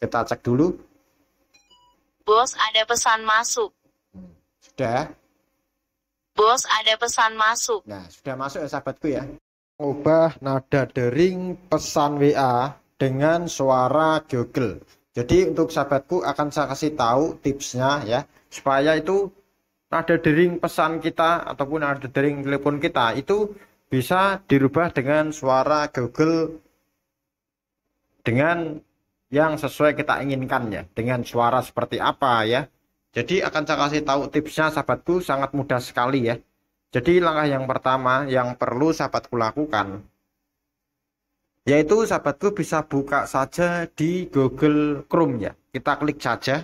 Kita cek dulu. Bos, ada pesan masuk. Sudah. Bos, ada pesan masuk. Nah, sudah masuk ya sahabatku ya. Ubah nada dering pesan WA dengan suara Google. Jadi untuk sahabatku akan saya kasih tahu tipsnya ya supaya itu nada dering pesan kita ataupun nada dering telepon kita itu bisa dirubah dengan suara Google dengan yang sesuai kita inginkan ya dengan suara seperti apa ya jadi akan saya kasih tahu tipsnya sahabatku sangat mudah sekali ya jadi langkah yang pertama yang perlu sahabatku lakukan yaitu sahabatku bisa buka saja di Google Chrome ya kita klik saja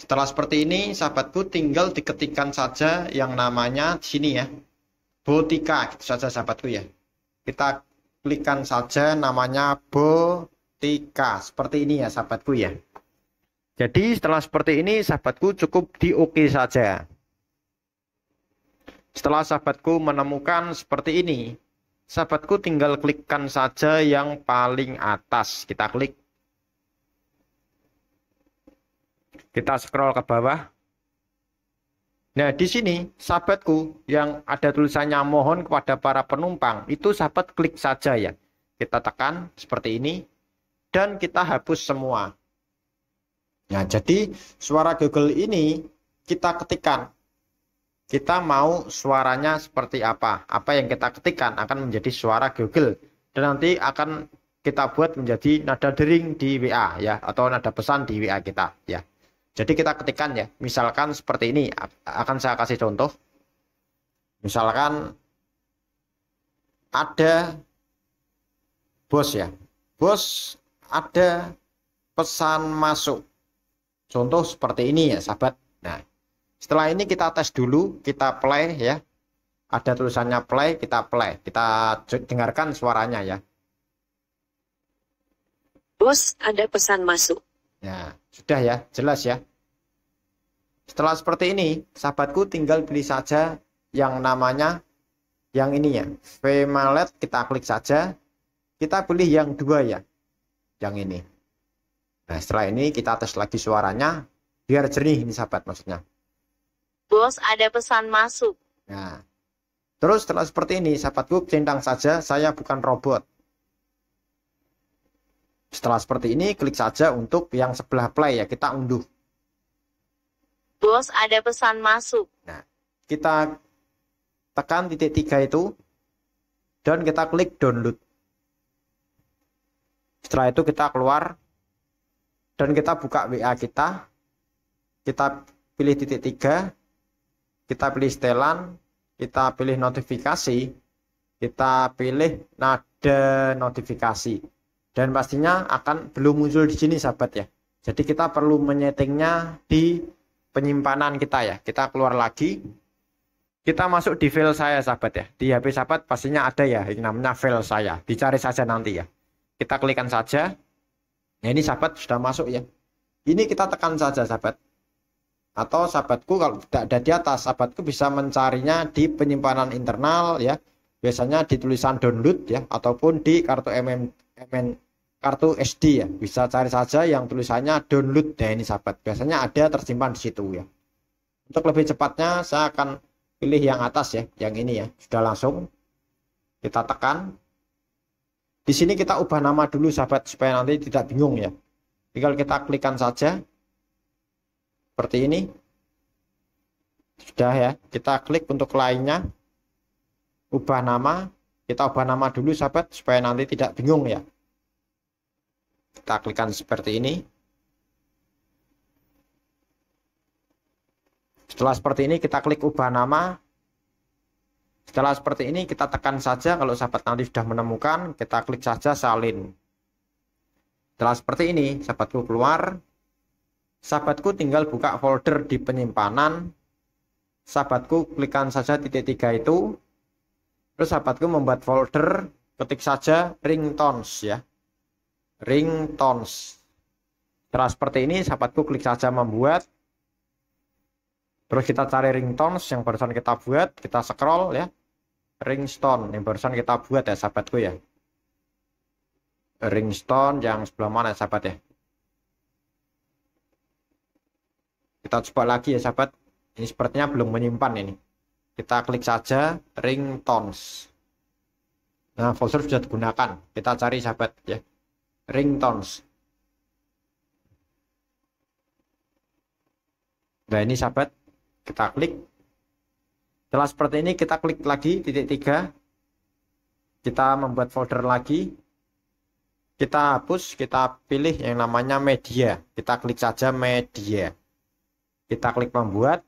setelah seperti ini sahabatku tinggal diketikkan saja yang namanya sini ya Botika gitu saja sahabatku ya kita klikkan saja namanya Bo Tika. Seperti ini ya sahabatku ya. Jadi setelah seperti ini sahabatku cukup di oke saja. Setelah sahabatku menemukan seperti ini, sahabatku tinggal klikkan saja yang paling atas. Kita klik. Kita scroll ke bawah. Nah, di sini sahabatku yang ada tulisannya mohon kepada para penumpang, itu sahabat klik saja ya. Kita tekan seperti ini, dan kita hapus semua. Nah, jadi suara Google ini kita ketikkan. Kita mau suaranya seperti apa. Apa yang kita ketikkan akan menjadi suara Google. Dan nanti akan kita buat menjadi nada dering di WA ya. Atau nada pesan di WA kita ya. Jadi kita ketikkan ya. Misalkan seperti ini. Akan saya kasih contoh. Misalkan ada bos ya. Bos ada pesan masuk. Contoh seperti ini ya, sahabat. Nah, setelah ini kita tes dulu, kita play ya. Ada tulisannya play, kita play. Kita dengarkan suaranya ya. Bos, ada pesan masuk. Ya, sudah ya, jelas ya. Setelah seperti ini, sahabatku tinggal beli saja yang namanya yang ini ya. VMalet kita klik saja. Kita beli yang dua ya yang ini nah setelah ini kita tes lagi suaranya biar jernih ini sahabat maksudnya bos ada pesan masuk nah terus setelah seperti ini sahabatku centang saja saya bukan robot setelah seperti ini, klik saja untuk yang sebelah play ya, kita unduh. Bos, ada pesan masuk. Nah, kita tekan titik tiga itu, dan kita klik download setelah itu kita keluar dan kita buka WA kita kita pilih titik tiga kita pilih setelan kita pilih notifikasi kita pilih nada notifikasi dan pastinya akan belum muncul di sini sahabat ya jadi kita perlu menyetingnya di penyimpanan kita ya kita keluar lagi kita masuk di file saya sahabat ya di HP sahabat pastinya ada ya yang namanya file saya dicari saja nanti ya kita klikkan saja. Nah ini sahabat sudah masuk ya. Ini kita tekan saja sahabat. Atau sahabatku kalau tidak ada di atas, sahabatku bisa mencarinya di penyimpanan internal ya. Biasanya di tulisan download ya ataupun di kartu MM, MN, kartu SD ya. Bisa cari saja yang tulisannya download. Nah ini sahabat, biasanya ada tersimpan di situ ya. Untuk lebih cepatnya saya akan pilih yang atas ya, yang ini ya. Sudah langsung kita tekan di sini kita ubah nama dulu sahabat supaya nanti tidak bingung ya. Tinggal kita klikkan saja. Seperti ini. Sudah ya, kita klik untuk lainnya. Ubah nama, kita ubah nama dulu sahabat supaya nanti tidak bingung ya. Kita klikkan seperti ini. Setelah seperti ini kita klik ubah nama, setelah seperti ini kita tekan saja kalau sahabat nanti sudah menemukan, kita klik saja salin. Setelah seperti ini, sahabatku keluar. Sahabatku tinggal buka folder di penyimpanan. Sahabatku klikkan saja titik tiga itu. Terus sahabatku membuat folder, ketik saja ringtones ya. Ringtones. Setelah seperti ini, sahabatku klik saja membuat. Terus kita cari ringtones yang barusan kita buat, kita scroll ya ringstone yang barusan kita buat ya sahabatku ya ringstone yang sebelah mana sahabat ya kita coba lagi ya sahabat ini sepertinya belum menyimpan ini kita klik saja ringtones nah folder sudah digunakan kita cari sahabat ya ringtones nah ini sahabat kita klik setelah seperti ini kita klik lagi titik tiga. Kita membuat folder lagi. Kita hapus, kita pilih yang namanya media. Kita klik saja media. Kita klik membuat.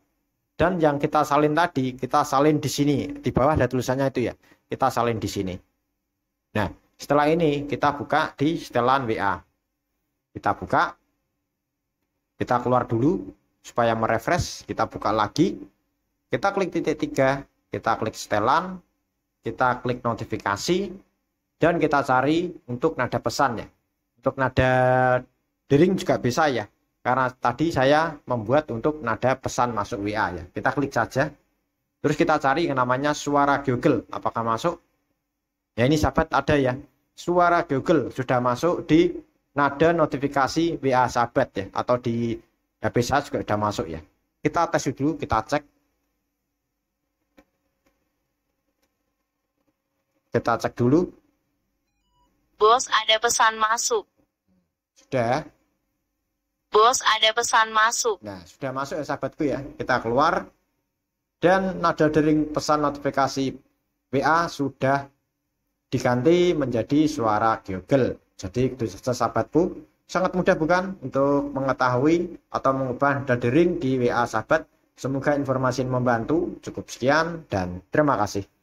Dan yang kita salin tadi, kita salin di sini. Di bawah ada tulisannya itu ya. Kita salin di sini. Nah, setelah ini kita buka di setelan WA. Kita buka. Kita keluar dulu supaya merefresh. Kita buka lagi. Kita klik titik tiga, kita klik setelan, kita klik notifikasi, dan kita cari untuk nada pesannya. Untuk nada dering juga bisa ya, karena tadi saya membuat untuk nada pesan masuk WA ya. Kita klik saja, terus kita cari yang namanya suara Google, apakah masuk? Ya ini sahabat ada ya, suara Google sudah masuk di nada notifikasi WA sahabat ya, atau di HP saya juga sudah masuk ya. Kita tes dulu, kita cek Kita cek dulu. Bos, ada pesan masuk. Sudah. Bos, ada pesan masuk. Nah, sudah masuk ya sahabatku ya. Kita keluar. Dan nada dering pesan notifikasi WA sudah diganti menjadi suara Google. Jadi itu saja sahabatku. Sangat mudah bukan untuk mengetahui atau mengubah nada dering di WA sahabat. Semoga informasi membantu. Cukup sekian dan terima kasih.